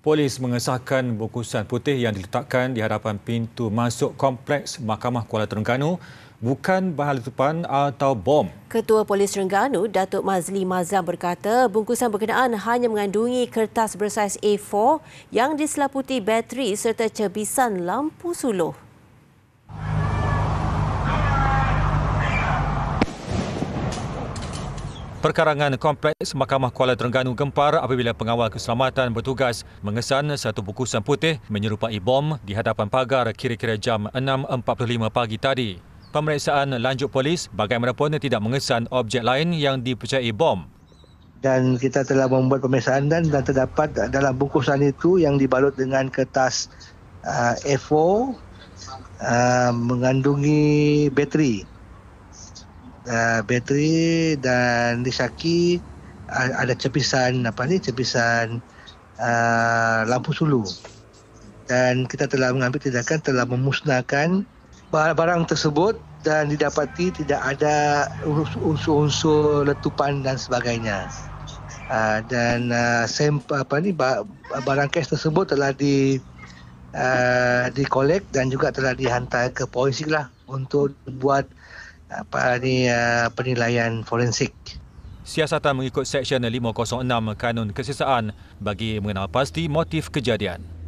Polis mengesahkan bungkusan putih yang diletakkan di hadapan pintu masuk kompleks Mahkamah Kuala Terengganu bukan bahan letupan atau bom. Ketua Polis Terengganu, Datuk Mazli Mazlam berkata bungkusan berkenaan hanya mengandungi kertas bersaiz A4 yang diselaputi bateri serta cebisan lampu suluh. Perkarangan kompleks Mahkamah Kuala Terengganu gempar apabila pengawal keselamatan bertugas mengesan satu bungkusan putih menyerupai bom di hadapan pagar kira-kira jam 6.45 pagi tadi. Pemeriksaan lanjut polis bagaimanapun tidak mengesan objek lain yang dipercayai bom. Dan kita telah membuat pemeriksaan dan, dan terdapat dalam bungkusan itu yang dibalut dengan kertas uh, a uh, mengandungi bateri. Uh, bateri dan disaki uh, ada cepisan apa ni cepisan uh, lampu sulu dan kita telah mengambil tindakan telah memusnahkan barang tersebut dan didapati tidak ada unsur-unsur letupan dan sebagainya uh, dan uh, sampel apa ni barang kes tersebut telah di uh, dikolek dan juga telah dihantar ke polisi lah untuk buat apa ni eh, penilaian forensik. Siasatan mengikut Seksyen 506 Kanun Kesesaan bagi mengenal pasti motif kejadian.